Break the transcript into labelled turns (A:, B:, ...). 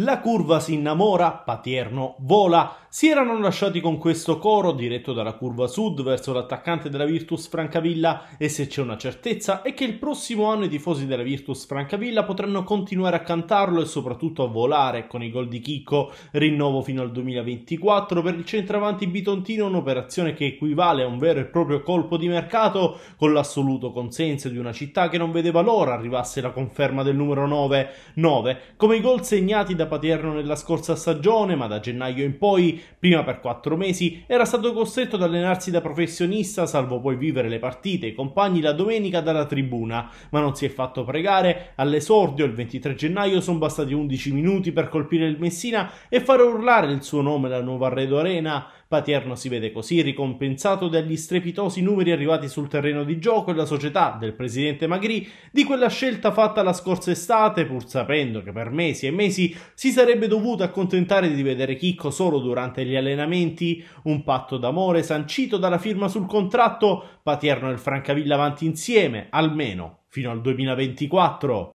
A: La curva si innamora, Patierno vola, si erano lasciati con questo coro diretto dalla curva sud verso l'attaccante della Virtus Francavilla e se c'è una certezza è che il prossimo anno i tifosi della Virtus Francavilla potranno continuare a cantarlo e soprattutto a volare con i gol di Chicco, rinnovo fino al 2024 per il centravanti bitontino un'operazione che equivale a un vero e proprio colpo di mercato con l'assoluto consenso di una città che non vedeva l'ora arrivasse la conferma del numero 9, 9 come i gol segnati da Paterno nella scorsa stagione ma da gennaio in poi prima per quattro mesi, era stato costretto ad allenarsi da professionista, salvo poi vivere le partite, i compagni la domenica dalla tribuna, ma non si è fatto pregare. All'esordio, il 23 gennaio, sono bastati 11 minuti per colpire il Messina e far urlare il suo nome la nuova Arredo Arena. Paterno si vede così ricompensato dagli strepitosi numeri arrivati sul terreno di gioco e la società del presidente Magri di quella scelta fatta la scorsa estate, pur sapendo che per mesi e mesi si sarebbe dovuto accontentare di vedere Chicco solo durante durante gli allenamenti, un patto d'amore sancito dalla firma sul contratto, Paterno e il Francavilla avanti insieme, almeno fino al 2024.